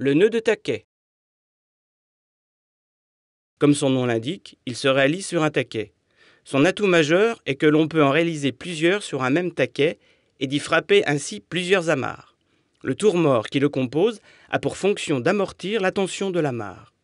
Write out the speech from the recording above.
le nœud de taquet. Comme son nom l'indique, il se réalise sur un taquet. Son atout majeur est que l'on peut en réaliser plusieurs sur un même taquet et d'y frapper ainsi plusieurs amarres. Le tour mort qui le compose a pour fonction d'amortir la tension de l'amarre.